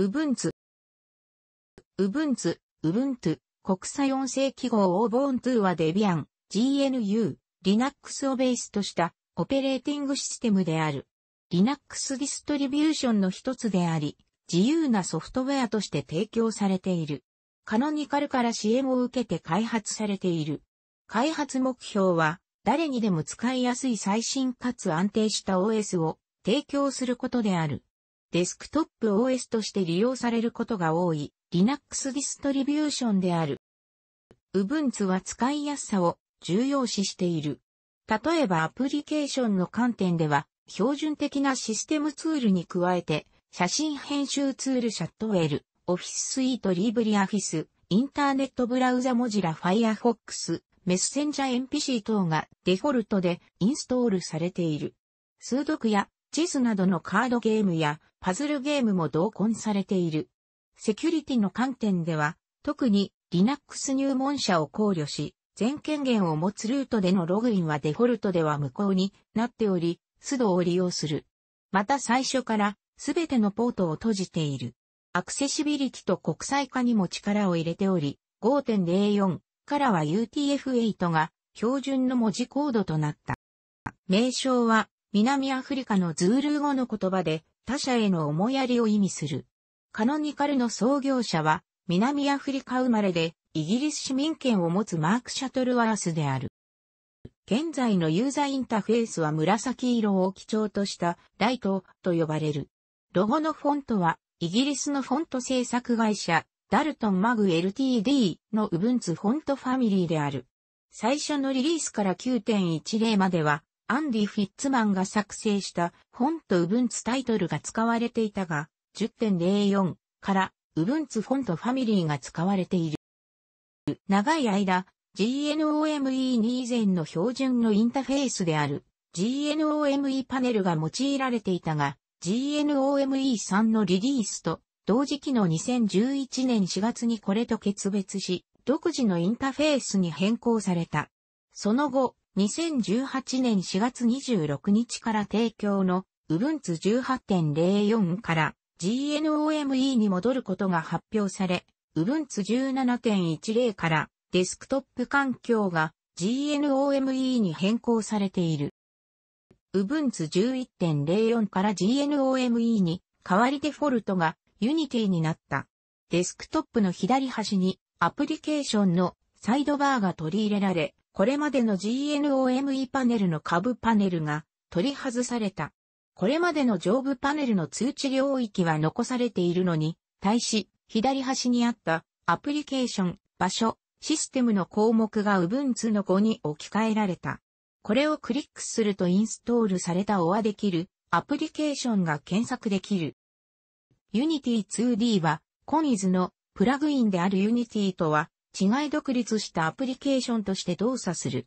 ウブンツ。ウブンツ、ウブントゥ、国際音声記号オーボーントゥはデビアン、GNU、Linux をベースとしたオペレーティングシステムである。Linux ディストリビューションの一つであり、自由なソフトウェアとして提供されている。カノニカルから支援を受けて開発されている。開発目標は、誰にでも使いやすい最新かつ安定した OS を提供することである。デスクトップ OS として利用されることが多い Linux ディストリビューションである。Ubuntu は使いやすさを重要視している。例えばアプリケーションの観点では、標準的なシステムツールに加えて、写真編集ツールシャットウェル、オフィススイートリーブリアフィス、インターネットブラウザモジラ Firefox、メッセンジャー NPC 等がデフォルトでインストールされている。数読やチェスなどのカードゲームやパズルゲームも同梱されている。セキュリティの観点では、特に Linux 入門者を考慮し、全権限を持つルートでのログインはデフォルトでは無効になっており、須藤を利用する。また最初からすべてのポートを閉じている。アクセシビリティと国際化にも力を入れており、5.04からは UTF-8 が標準の文字コードとなった。名称は南アフリカのズール語の言葉で他者への思いやりを意味する。カノニカルの創業者は、南アフリカ生まれで、イギリス市民権を持つマーク・シャトルワースである。現在のユーザーインターフェースは紫色を基調としたライトと呼ばれる。ロゴのフォントはイギリスのフォント制作会社ダルトンマグ LTD の Ubuntu フォントファミリーである。最初のリリースから9.10まではアンディ・フィッツマンが作成した本とント・ウブンツタイトルが使われていたが、10.04からウブンツフォントファミリーが使われている。長い間、GNOME2 以前の標準のインタフェースである GNOME パネルが用いられていたが、GNOME3 のリリースと同時期の2011年4月にこれと決別し、独自のインターフェースに変更された。その後、2018年4月26日から提供の Ubuntu 18.04から GNOME に戻ることが発表され、Ubuntu 17.10からデスクトップ環境が GNOME に変更されている。Ubuntu 11.04から GNOME に代わりデフォルトが Unity になった。デスクトップの左端にアプリケーションのサイドバーが取り入れられ、これまでの GNOME パネルの下部パネルが取り外された。これまでの上部パネルの通知領域は残されているのに、対し、左端にあったアプリケーション、場所、システムの項目が Ubuntu の5に置き換えられた。これをクリックするとインストールされた OA できるアプリケーションが検索できる。Unity 2D は、コニーズのプラグインである Unity とは違い独立したアプリケーションとして動作する。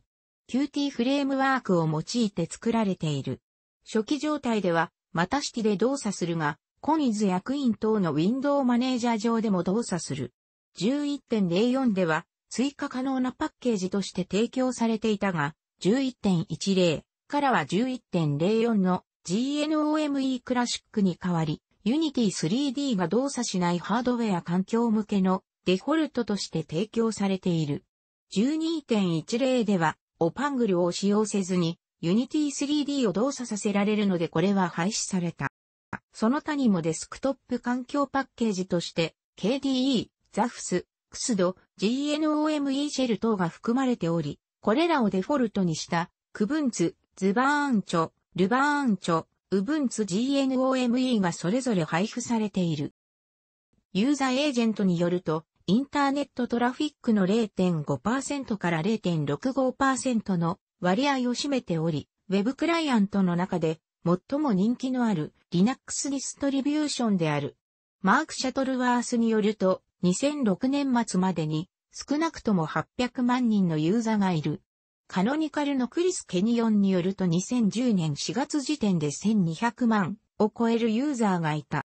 Qt フレームワークを用いて作られている。初期状態では、また式で動作するが、コニズ役員等のウィンドウマネージャー上でも動作する。11.04では、追加可能なパッケージとして提供されていたが、11.10からは11.04の GNOME クラシックに変わり、Unity 3D が動作しないハードウェア環境向けのデフォルトとして提供されている。12.10では、オパングルを使用せずに、Unity 3D を動作させられるのでこれは廃止された。その他にもデスクトップ環境パッケージとして、KDE、ZAFS、XD、GNOME シェル等が含まれており、これらをデフォルトにした、区分ツ、ズバーンチョ、ルバーンチョ、ウブンツ GNOME がそれぞれ配布されている。ユーザーエージェントによると、インターネットトラフィックの0.5%から0.65%の割合を占めており、Web クライアントの中で最も人気のある Linux ディストリビューションである。マーク・シャトルワースによると、2006年末までに少なくとも800万人のユーザーがいる。カノニカルのクリス・ケニオンによると2010年4月時点で1200万を超えるユーザーがいた。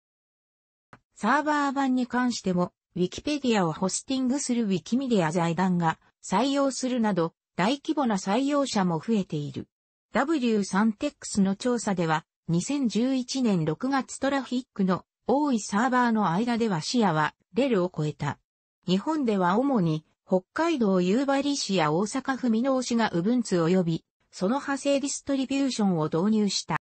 サーバー版に関してもウィキペディアをホスティングするウィキメディア財団が採用するなど、大規模な採用者も増えている。w 3 t e x の調査では、2011年6月トラフィックの多いサーバーの間では視野はレルを超えた。日本では主に北海道夕張市や大阪府箕直市が Ubuntu 及び、その派生ディストリビューションを導入した。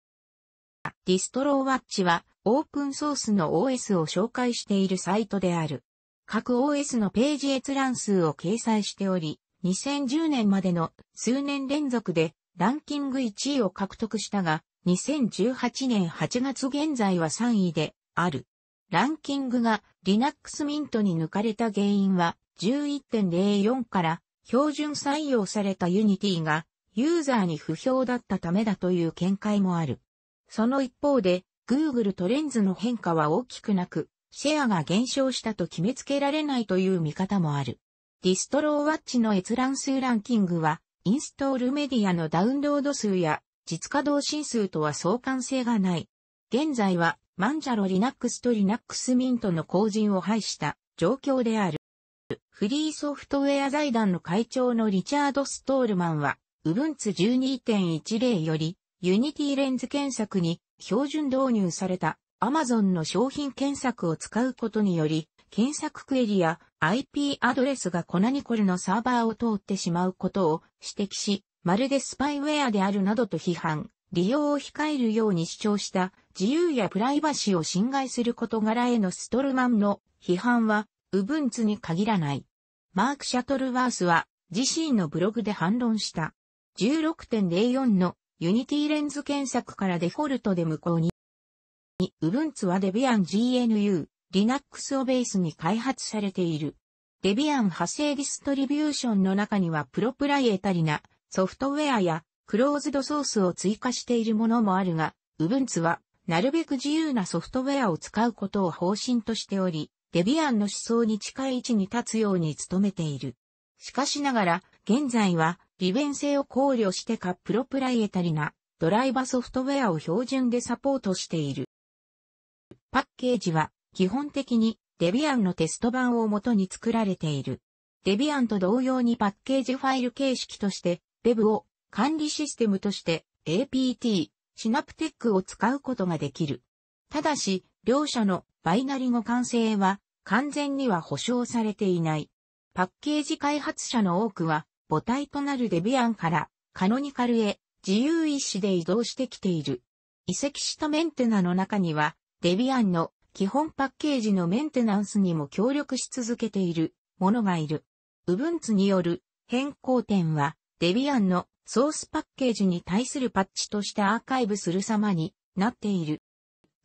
ディストローワッチはオープンソースの OS を紹介しているサイトである。各 OS のページ閲覧数を掲載しており、2010年までの数年連続でランキング1位を獲得したが、2018年8月現在は3位である。ランキングが Linux Mint に抜かれた原因は11.04から標準採用された Unity がユーザーに不評だったためだという見解もある。その一方で Google トレンズの変化は大きくなく、シェアが減少したと決めつけられないという見方もある。ディストローワッチの閲覧数ランキングは、インストールメディアのダウンロード数や実稼働進数とは相関性がない。現在は、マンジャロ Linux と Linux Mint の後陣を排した状況である。フリーソフトウェア財団の会長のリチャード・ストールマンは、Ubuntu 12.10より、Unity レンズ検索に標準導入された Amazon の商品検索を使うことにより、検索クエリや IP アドレスがコナニコルのサーバーを通ってしまうことを指摘し、まるでスパイウェアであるなどと批判、利用を控えるように主張した自由やプライバシーを侵害する事柄へのストルマンの批判は、ウブンツに限らない。マーク・シャトルワースは自身のブログで反論した。16.04のユニティレンズ検索からデフォルトで無効にに、Ubuntu は d e ア i a n GNU、Linux をベースに開発されている。d e ア i a n 派生ディストリビューションの中にはプロプライエタリなソフトウェアやクローズドソースを追加しているものもあるが、Ubuntu はなるべく自由なソフトウェアを使うことを方針としており、d e ア i a n の思想に近い位置に立つように努めている。しかしながら、現在は利便性を考慮してかプロプライエタリなドライバソフトウェアを標準でサポートしている。パッケージは基本的にデビアンのテスト版を元に作られている。デビアンと同様にパッケージファイル形式として Web を管理システムとして APT、シナプテックを使うことができる。ただし、両者のバイナリ語完成は完全には保証されていない。パッケージ開発者の多くは母体となるデビアンからカノニカルへ自由意志で移動してきている。移籍したメンテナの中にはデビアンの基本パッケージのメンテナンスにも協力し続けているものがいる。ブンツによる変更点は、デビアンのソースパッケージに対するパッチとしてアーカイブする様になっている。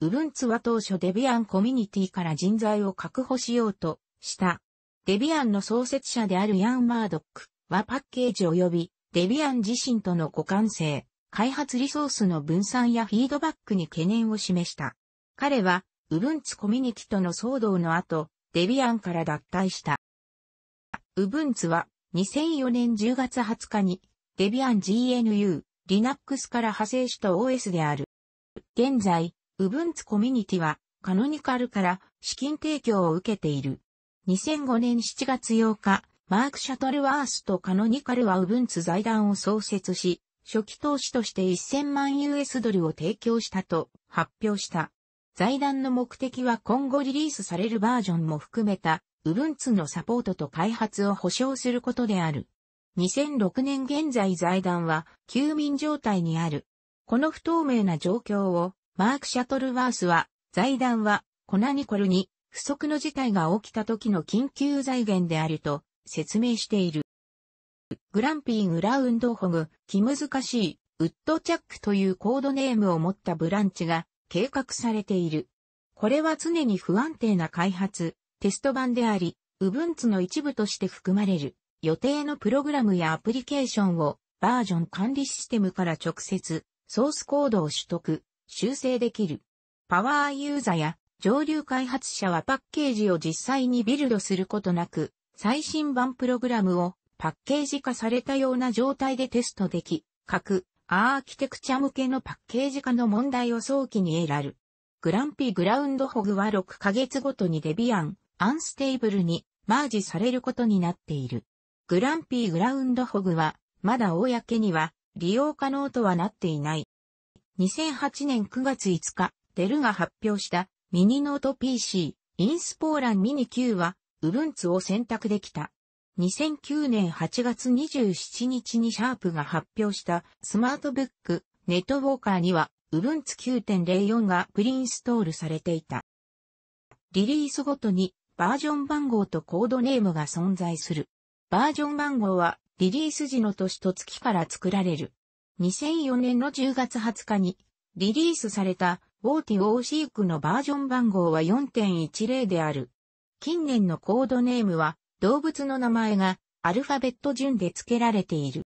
ウブンツは当初デビアンコミュニティから人材を確保しようとした。デビアンの創設者であるヤン・マードックはパッケージ及びデビアン自身との互換性、開発リソースの分散やフィードバックに懸念を示した。彼は、ウブンツコミュニティとの騒動の後、デビアンから脱退した。ウブンツは、2004年10月20日に、デビアン GNU、Linux から派生した OS である。現在、ウブンツコミュニティは、カノニカルから資金提供を受けている。2005年7月8日、マーク・シャトルワースとカノニカルはウブンツ財団を創設し、初期投資として1000万 US ドルを提供したと発表した。財団の目的は今後リリースされるバージョンも含めた、Ubuntu のサポートと開発を保証することである。2006年現在財団は休眠状態にある。この不透明な状況をマーク・シャトルワースは財団はコナニコルに不足の事態が起きた時の緊急財源であると説明している。グランピングラウンドホグ、気難しい、ウッドチャックというコードネームを持ったブランチが計画されている。これは常に不安定な開発、テスト版であり、Ubuntu の一部として含まれる予定のプログラムやアプリケーションをバージョン管理システムから直接ソースコードを取得、修正できる。パワーユーザーや上流開発者はパッケージを実際にビルドすることなく、最新版プログラムをパッケージ化されたような状態でテストでき、各アーキテクチャ向けのパッケージ化の問題を早期に得らる。グランピーグラウンドホグは6ヶ月ごとにデビアン、アンステーブルにマージされることになっている。グランピーグラウンドホグは、まだ公には利用可能とはなっていない。2008年9月5日、デルが発表したミニノート PC、インスポーランミニ Q は、u b ン n を選択できた。2009年8月27日にシャープが発表したスマートブックネットウォーカーには Ubuntu 9.04がプリインストールされていた。リリースごとにバージョン番号とコードネームが存在する。バージョン番号はリリース時の年と月から作られる。2004年の10月20日にリリースされたウォーティオーシークのバージョン番号は4.10である。近年のコードネームは動物の名前がアルファベット順で付けられている。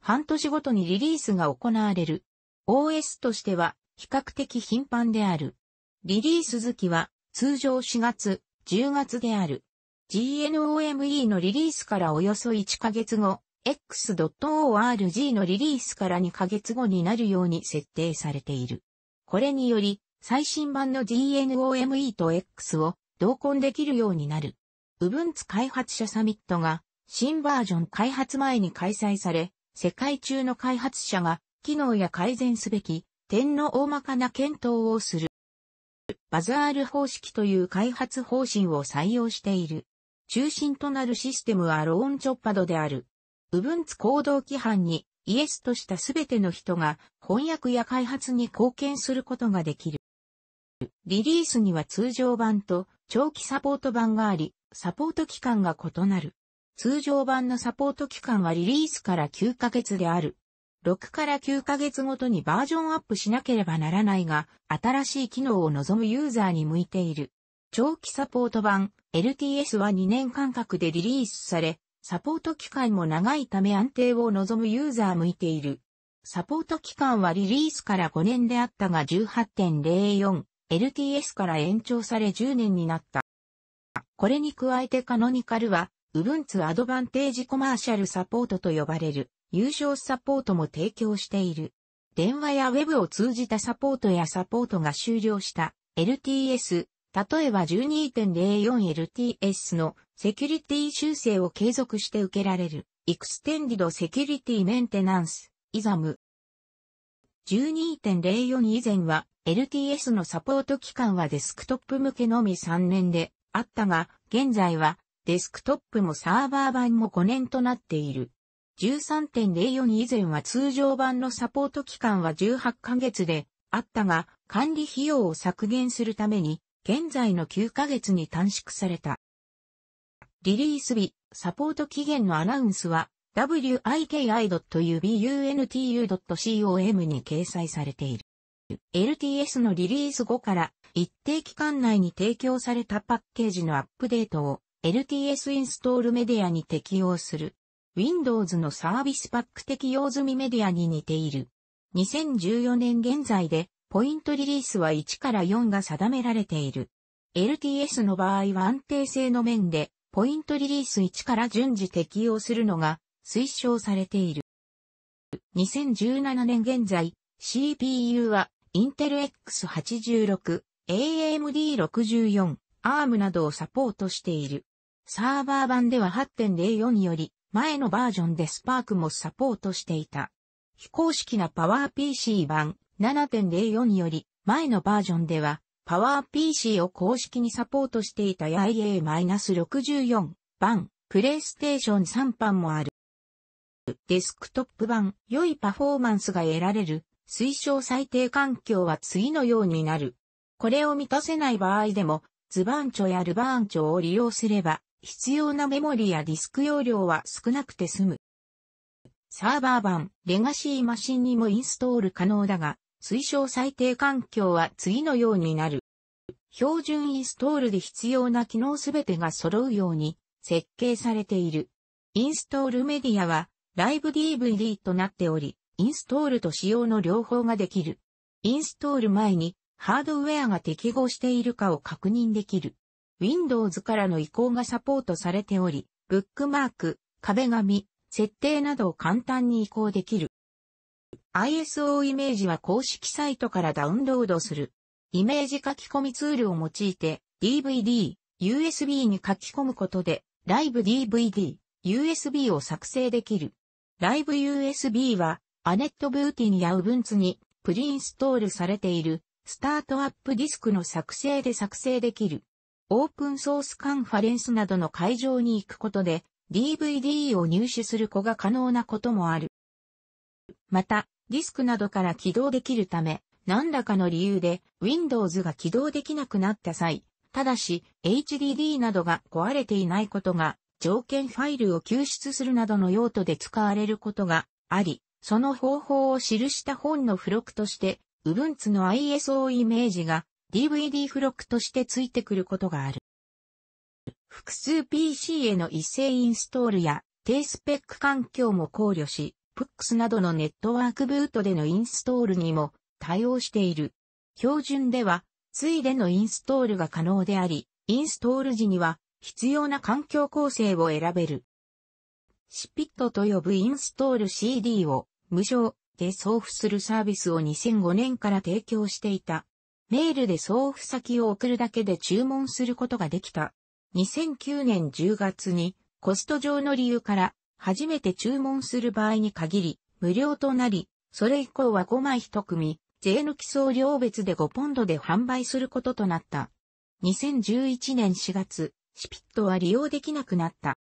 半年ごとにリリースが行われる。OS としては比較的頻繁である。リリース月は通常4月、10月である。GNOME のリリースからおよそ1ヶ月後、X.org のリリースから2ヶ月後になるように設定されている。これにより、最新版の GNOME と X を同梱できるようになる。ウブンツ開発者サミットが新バージョン開発前に開催され、世界中の開発者が機能や改善すべき点の大まかな検討をする。バザール方式という開発方針を採用している。中心となるシステムはローンチョッパドである。部分つ行動規範にイエスとしたすべての人が翻訳や開発に貢献することができる。リリースには通常版と長期サポート版があり、サポート期間が異なる。通常版のサポート期間はリリースから9ヶ月である。6から9ヶ月ごとにバージョンアップしなければならないが、新しい機能を望むユーザーに向いている。長期サポート版 LTS は2年間隔でリリースされ、サポート期間も長いため安定を望むユーザー向いている。サポート期間はリリースから5年であったが18.04、LTS から延長され10年になった。これに加えてカノニカルは、Ubuntu Advantage Commercial Support と呼ばれる、優勝サポートも提供している。電話やウェブを通じたサポートやサポートが終了した LTS、例えば 12.04LTS のセキュリティ修正を継続して受けられる、エクステンディドセキュリティメンテナンス、イザム。12.04以前は LTS のサポート期間はデスクトップ向けのみ3年で、あったが、現在はデスクトップもサーバー版も5年となっている。13.04以前は通常版のサポート期間は18ヶ月であったが、管理費用を削減するために、現在の9ヶ月に短縮された。リリース日、サポート期限のアナウンスは、wiki.ubuntu.com に掲載されている。LTS のリリース後から一定期間内に提供されたパッケージのアップデートを LTS インストールメディアに適用する。Windows のサービスパック適用済みメディアに似ている。2014年現在でポイントリリースは1から4が定められている。LTS の場合は安定性の面でポイントリリース1から順次適用するのが推奨されている。2017年現在 CPU はインテル X86、AMD64、ARM などをサポートしている。サーバー版では8.04より前のバージョンでスパークもサポートしていた。非公式なパワー PC 版7.04より前のバージョンではパワー PC を公式にサポートしていた IA-64 版、プレイステーション3版もある。デスクトップ版、良いパフォーマンスが得られる推奨最低環境は次のようになる。これを満たせない場合でも、ズバンチョやルバーンチョを利用すれば、必要なメモリやディスク容量は少なくて済む。サーバー版、レガシーマシンにもインストール可能だが、推奨最低環境は次のようになる。標準インストールで必要な機能すべてが揃うように設計されている。インストールメディアは、ライブ DVD となっており、インストールと使用の両方ができる。インストール前にハードウェアが適合しているかを確認できる。Windows からの移行がサポートされており、ブックマーク、壁紙、設定などを簡単に移行できる。ISO イメージは公式サイトからダウンロードする。イメージ書き込みツールを用いて DVD、USB に書き込むことで、ライブ DVD、USB を作成できる。ライブ USB はアネット・ブーティンやウブンツにプリインストールされているスタートアップディスクの作成で作成できる。オープンソースカンファレンスなどの会場に行くことで DVD を入手する子が可能なこともある。また、ディスクなどから起動できるため、何らかの理由で Windows が起動できなくなった際、ただし HDD などが壊れていないことが条件ファイルを救出するなどの用途で使われることがあり、その方法を記した本の付録として、Ubuntu の ISO イメージが DVD 付録としてついてくることがある。複数 PC への一斉インストールや低スペック環境も考慮し、PUX などのネットワークブートでのインストールにも対応している。標準では、ついでのインストールが可能であり、インストール時には必要な環境構成を選べる。シピットと呼ぶインストール CD を無償で送付するサービスを2005年から提供していた。メールで送付先を送るだけで注文することができた。2009年10月にコスト上の理由から初めて注文する場合に限り無料となり、それ以降は5枚1組、税抜き送料別で5ポンドで販売することとなった。2011年4月、シピットは利用できなくなった。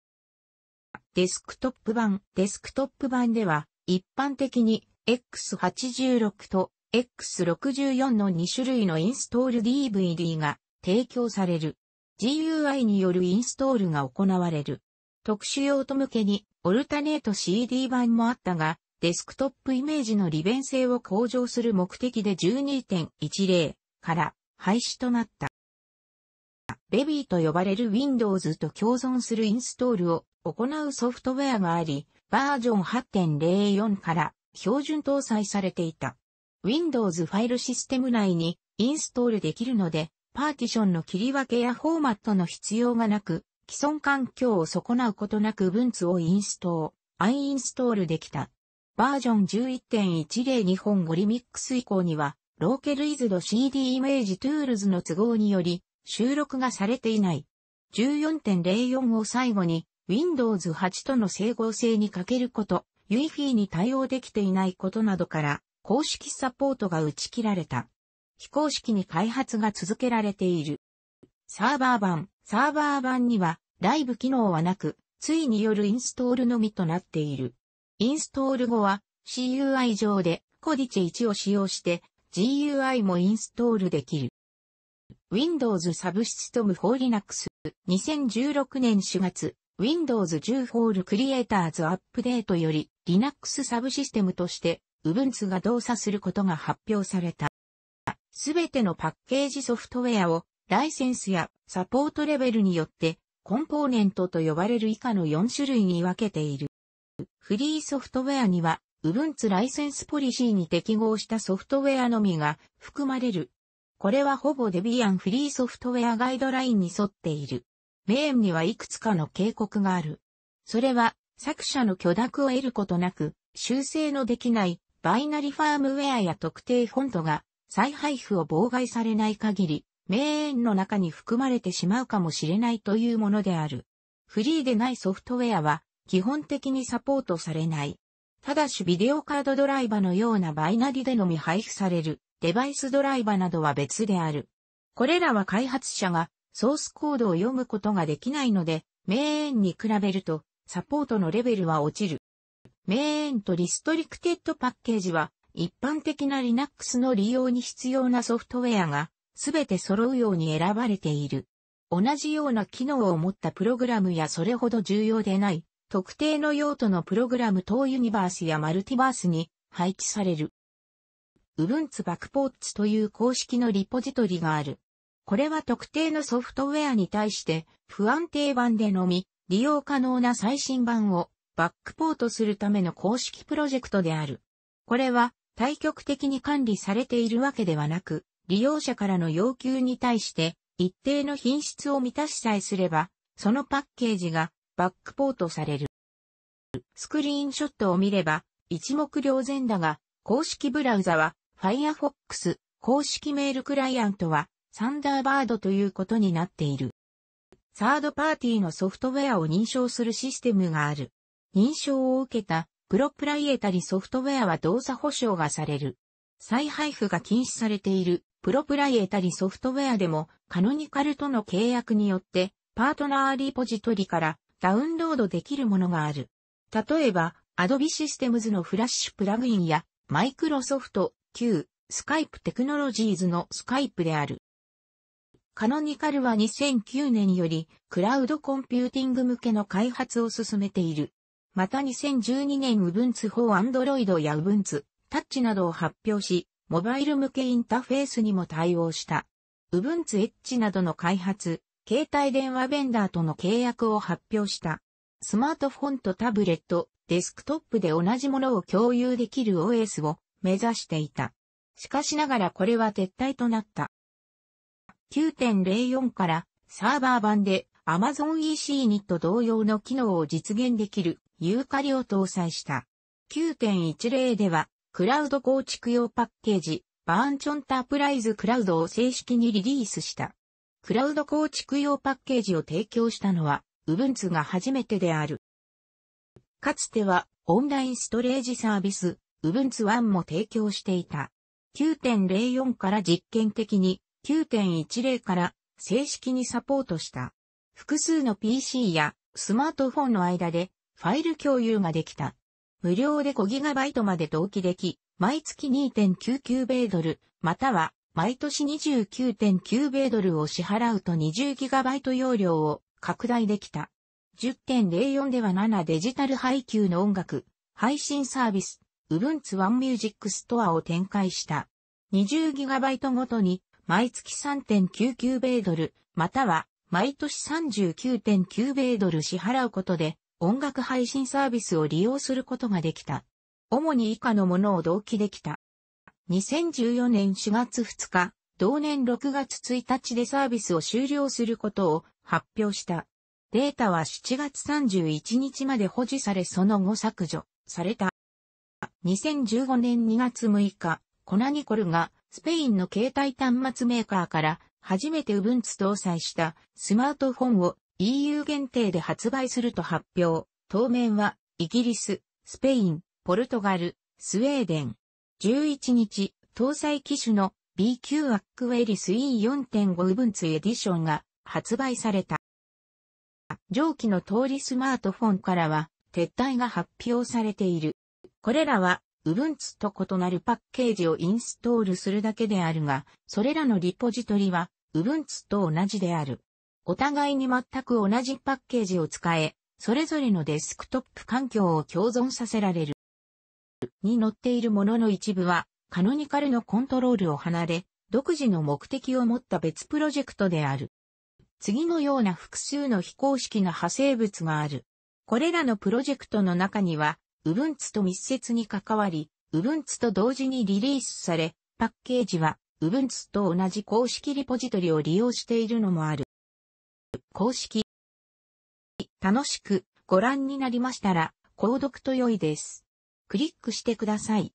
デスクトップ版。デスクトップ版では、一般的に X86 と X64 の2種類のインストール DVD が提供される。GUI によるインストールが行われる。特殊用途向けにオルタネート CD 版もあったが、デスクトップイメージの利便性を向上する目的で12.10から廃止となった。ベビーと呼ばれる Windows と共存するインストールを行うソフトウェアがあり、バージョン8.04から標準搭載されていた。Windows ファイルシステム内にインストールできるので、パーティションの切り分けやフォーマットの必要がなく、既存環境を損なうことなく Ubuntu をインストー、アイインストールできた。バージョン11.10日本語リミックス以降には、ローケルイズド CD イメージトゥールズの都合により、収録がされていない。14.04を最後に Windows 8との整合性に欠けること、UEFI に対応できていないことなどから公式サポートが打ち切られた。非公式に開発が続けられている。サーバー版、サーバー版にはライブ機能はなく、ついによるインストールのみとなっている。インストール後は CUI 上でコディチェ1を使用して GUI もインストールできる。Windows サブシステム for Linux 2016年4月 Windows 10 for Creators アップデートより Linux サブシステムとして Ubuntu が動作することが発表された。すべてのパッケージソフトウェアをライセンスやサポートレベルによってコンポーネントと呼ばれる以下の4種類に分けている。フリーソフトウェアには Ubuntu ライセンスポリシーに適合したソフトウェアのみが含まれるこれはほぼデビアンフリーソフトウェアガイドラインに沿っている。メーンにはいくつかの警告がある。それは作者の許諾を得ることなく修正のできないバイナリファームウェアや特定フォントが再配布を妨害されない限りメーンの中に含まれてしまうかもしれないというものである。フリーでないソフトウェアは基本的にサポートされない。ただしビデオカードドライバのようなバイナリでのみ配布されるデバイスドライバなどは別である。これらは開発者がソースコードを読むことができないので、メーンに比べるとサポートのレベルは落ちる。メーンとリストリクテッドパッケージは一般的な Linux の利用に必要なソフトウェアがすべて揃うように選ばれている。同じような機能を持ったプログラムやそれほど重要でない特定の用途のプログラム等ユニバースやマルティバースに配置される。ウブンツバックポーツという公式のリポジトリがある。これは特定のソフトウェアに対して不安定版でのみ利用可能な最新版をバックポートするための公式プロジェクトである。これは対極的に管理されているわけではなく、利用者からの要求に対して一定の品質を満たしさえすれば、そのパッケージがバックポートされる。スクリーンショットを見れば一目瞭然だが、公式ブラウザは Firefox 公式メールクライアントはサンダーバードということになっている。サードパーティーのソフトウェアを認証するシステムがある。認証を受けたプロプライエタリソフトウェアは動作保証がされる。再配布が禁止されているプロプライエタリソフトウェアでもカノニカルとの契約によってパートナーリポジトリからダウンロードできるものがある。例えば Adobe Systems のフラッシュプラグインや Microsoft 9、スカイプテクノロジーズのスカイプである。カノニカルは2009年よりクラウドコンピューティング向けの開発を進めている。また2012年 Ubuntu for Android や Ubuntu、Touch などを発表し、モバイル向けインターフェースにも対応した。Ubuntu Edge などの開発、携帯電話ベンダーとの契約を発表した。スマートフォンとタブレット、デスクトップで同じものを共有できる OS を目指していた。しかしながらこれは撤退となった。9.04からサーバー版で Amazon EC2 と同様の機能を実現できるユーカリを搭載した。9.10ではクラウド構築用パッケージバーンチョンタープライズクラウドを正式にリリースした。クラウド構築用パッケージを提供したのは Ubuntu が初めてである。かつてはオンラインストレージサービス Ubuntu One も提供していた。9.04から実験的に、9.10から正式にサポートした。複数の PC やスマートフォンの間でファイル共有ができた。無料で 5GB まで同期でき、毎月2.99米ドル、または毎年29.9米ドルを支払うと 20GB 容量を拡大できた。10.04では7デジタル配給の音楽、配信サービス、Ubuntu One Music Store を展開した。20GB ごとに毎月3.99米ドル、または毎年39.9米ドル支払うことで音楽配信サービスを利用することができた。主に以下のものを同期できた。2014年4月2日、同年6月1日でサービスを終了することを発表した。データは7月31日まで保持されその後削除された。2015年2月6日、コナニコルがスペインの携帯端末メーカーから初めて Ubuntu 搭載したスマートフォンを EU 限定で発売すると発表。当面はイギリス、スペイン、ポルトガル、スウェーデン。11日、搭載機種の BQ アックウェリス E4.5 Ubuntu エディションが発売された。上記の通りスマートフォンからは撤退が発表されている。これらは、Ubuntu と異なるパッケージをインストールするだけであるが、それらのリポジトリは、Ubuntu と同じである。お互いに全く同じパッケージを使え、それぞれのデスクトップ環境を共存させられる。に載っているものの一部は、カノニカルのコントロールを離れ、独自の目的を持った別プロジェクトである。次のような複数の非公式な派生物がある。これらのプロジェクトの中には、Ubuntu と密接に関わり、Ubuntu と同時にリリースされ、パッケージは Ubuntu と同じ公式リポジトリを利用しているのもある。公式。楽しくご覧になりましたら、購読と良いです。クリックしてください。